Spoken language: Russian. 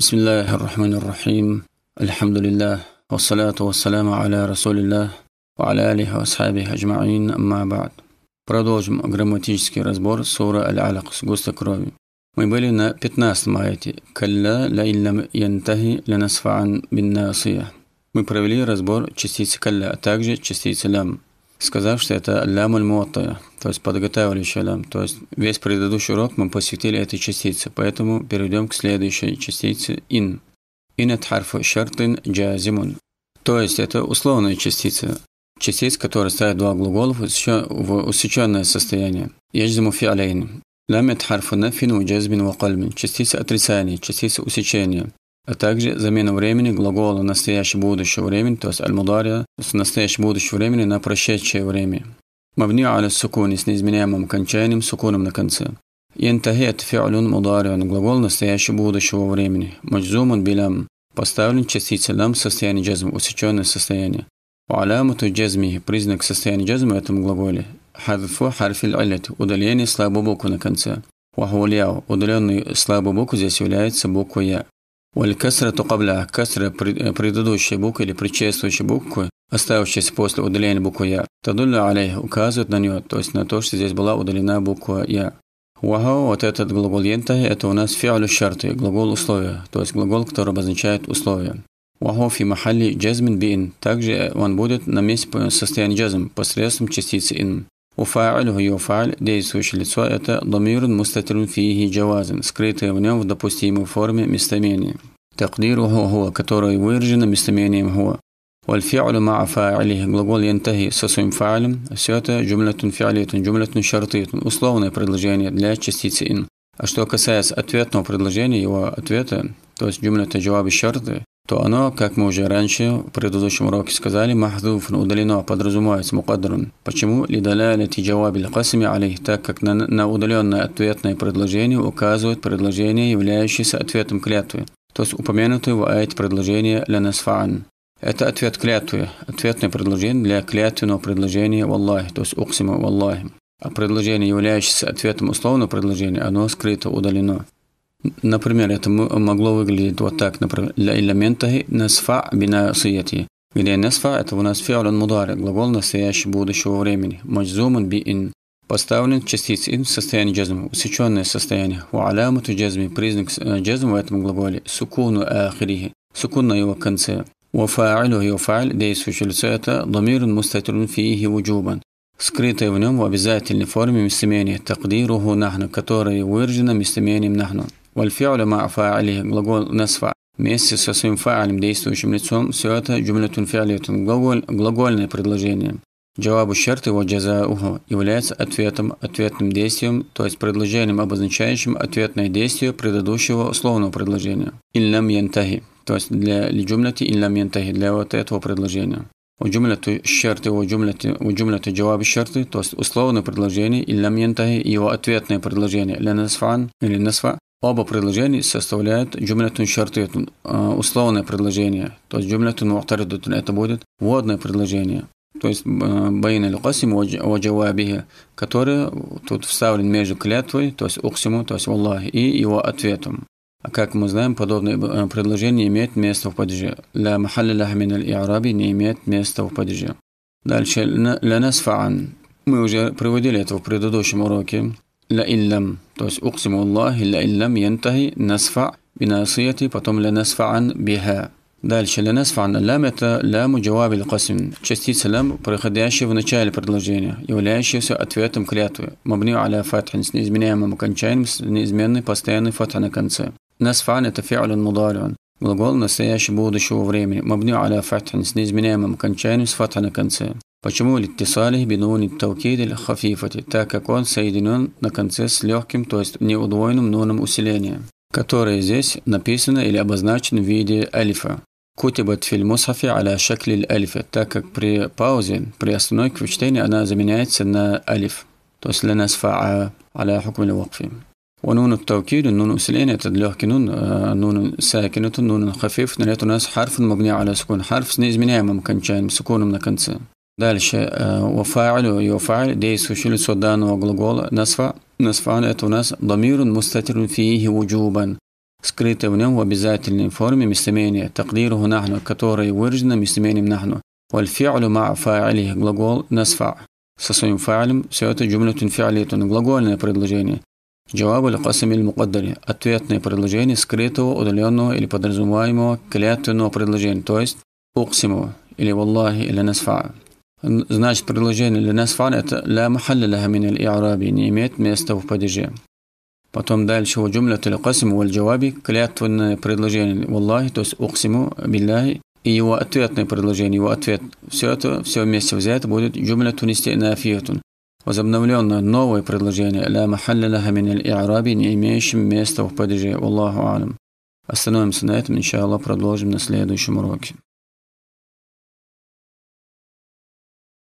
بسم الله الرحمن الرحيم الحمد لله والصلاة والسلام على رسول الله وعلى آله وأصحابه أجمعين أما بعد Продолжим грамматический разбор сура Аль-Алак с густа крови. Мы были на 15 аяте Калла ла иллам янтахи ля насфаан бин насия». Мы провели разбор частицы калла, а также частицы лам. сказав, что это лямуль муаттая, то есть подготавливающий лям. То есть весь предыдущий урок мы посвятили этой частице, поэтому перейдем к следующей частице ин. Ин от харфу шартин джазимун. То есть это условная частица, частица, которая ставят два глаголов в усеченное состояние. Яджзиму фи алейн. Лам харфу нафин у джазмин ва кальмин. Частица отрицания, частица усечения а также замена времени глагола настоящего будущего времени, то есть аль-мудария, с настоящего будущего времени на прошедшее время. مبني على сукуни с неизменяемым окончанием сукуном на конце. ينتهيت فعل مضارع глагол настоящего будущего времени. مجزوم билям. поставлен частица лам в состоянии джазма, усеченное состояние. وعلامة جزمه признак состояния джазма в этом глаголе. حذف حرف العلة удаление слабой буквы на конце. وهو الياء удаленный слабой буквы здесь является буква я то, кабля – касра предыдущей буквы или предшествующей буквы, оставшейся после удаления буквы Я. Тадулля алей указывает на нее, то есть на то, что здесь была удалена буква Я. Ваха, вот этот глагол янтай, это у нас фиалю шарты, глагол условия, то есть глагол, который обозначает условия. Ваха фи махалли джазмин би Также он будет на месте э, состояния джазм посредством частицы ин. Уфа'альху и уфа'аль, действующее лицо, это домирун мустатирун фиихи джавазин, скрытое в нем в допустимой форме местоимение. Такдируху хуа, которое выражено местоимением хуа. والفعل مع فاعله глагол ينتهي со своим фа'алем все это جملة فعلية جملة شرطية условное предложение для частицы ин а что касается ответного предложения его ответа то есть جملة джаваби шарты то оно, как мы уже раньше в предыдущем уроке сказали, махзуфн удалено, а подразумевается мукадрун. Почему? Лидаляляти джавабиль касми алейх, так как на, на удаленное ответное предложение указывает предложение, являющееся ответом клятвы, то есть упомянутое в аяте предложение лянасфаан. Это ответ клятвы, ответное предложение для клятвенного предложения валлахи, то есть уксима валлахи. А предложение, являющееся ответом условного предложения, оно скрыто, удалено. Например, это могло выглядеть вот так, например, для элементахи насфа бина сыяти», где насфа – это у нас фиален мудари, глагол настоящего будущего времени, маджзуман би ин, поставлен частиц ин в состоянии джазма, усеченное состояние, У алямату джазми, признак э, джазма в этом глаголе, сукуну ахрихи. сукун на его конце. У Вафа'илю его фа'ал действующее лицо – это «Дамирун мустатирун фиихи вуджубан», скрытое в нем в обязательной форме местоимение «Такдируху нахну», которое выражено местоимением «нахну». Вальфиаля ма глагол насфа. Вместе со своим фа'алем, действующим лицом, все это джумлятун фиалитун – глаголь, глагольное предложение. Джавабу шерт его джазауху является ответом, ответным действием, то есть предложением, обозначающим ответное действие предыдущего условного предложения. Иллям янтахи, то есть для джумляти иллям янтахи, для вот этого предложения. У وجملة الشرط у وجملة джаваб الشرط то есть условное предложение или لم ينتهي его ответное предложение لا نصف или نصف Оба предложения составляют джумлятун шартытун, э, условное предложение. То есть джумлятун муатаридутун это будет вводное предложение. То есть э, баин аль касим ваджавабиха, который тут вставлен между клятвой, то есть уксиму, то есть Аллах, и его ответом. А как мы знаем, подобное э, предложение имеет место в падеже. Ля махаллилах мин аль-и'раби не имеет места в падеже. Дальше, ля насфа'ан. Мы уже приводили это в предыдущем уроке. لئن لم توش أقسم والله لئن لم ينتهي نسفع بناصية потом لنسفعا بها Дальше для нас фана лям это ляму джавабиль касим, частица лям, проходящая в начале предложения, являющаяся ответом клятвы, мабнию аля фатхин с неизменяемым окончанием с неизменной постоянной фатха на конце. Насфан это фиалун мударион, глагол настоящего будущего времени, мабнию аля фатхин с неизменяемым окончанием с фатха на конце. Почему литтисалих бинуни таукиды хафифати, так как он соединен на конце с легким, то есть неудвоенным нуном усиления, которое здесь написано или обозначено в виде алифа. Кутибат филь аля шакли алифа, так как при паузе, при остановке в чтении она заменяется на алиф, то есть ля насфа а, аля хукмил вакфи. ونون التوكيد النون أسلين يتدلوه كنون نون ساكنة نون خفيف نريت ناس حرف مبني على سكون حرف سنيز منها ممكن كان سكون من كنسة Дальше. Уфа'алю и уфа'аль, действие лицо данного глагола Насва. Насва – это у нас дамирун мустатирун фиихи вуджубан. Скрытый в нем в обязательной форме местоимение такдируху нахну, которое выражено местоимением нахну. Вальфиалю ма фа'алих глагол насва. Со своим фа'алем все это джумлятун фи'алитун. Глагольное предложение. Джавабу аль-Касам – ответное предложение скрытого, удаленного или подразумеваемого клятвенного предложения, то есть «Уксиму» или «Валлахи» или «Насфа». Значит, предложение для нас фан это ла махалля мухаллилаха мин аль-и'раби» – не имеет места в падеже. Потом дальше у джумля тали касиму валь-джаваби» – клятвенное предложение в Аллахе, то есть «уксиму биллахи» и его ответное предложение, его ответ. Все это, все вместе взято будет джумля тунисти нафиятун. Возобновленное новое предложение ла махалля махаллилаха мин аль-и'раби» не имеющим места в падеже. Аллаху алям. Остановимся на этом, иншаллах, продолжим на следующем уроке.